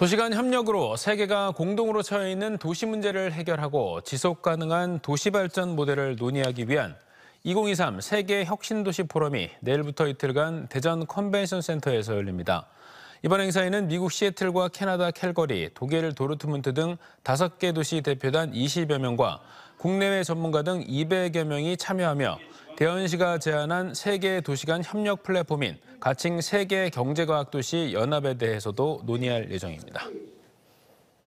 도시 간 협력으로 세계가 공동으로 처해 있는 도시 문제를 해결하고 지속 가능한 도시 발전 모델을 논의하기 위한 2023 세계 혁신 도시 포럼이 내일부터 이틀간 대전 컨벤션 센터에서 열립니다. 이번 행사에는 미국 시애틀과 캐나다 캘거리, 독일 도르트문트 등 5개 도시 대표단 20여 명과 국내외 전문가 등 200여 명이 참여하며 대현씨가 제안한 세계 도시 간 협력 플랫폼인 가칭 세계 경제과학도시 연합에 대해서도 논의할 예정입니다.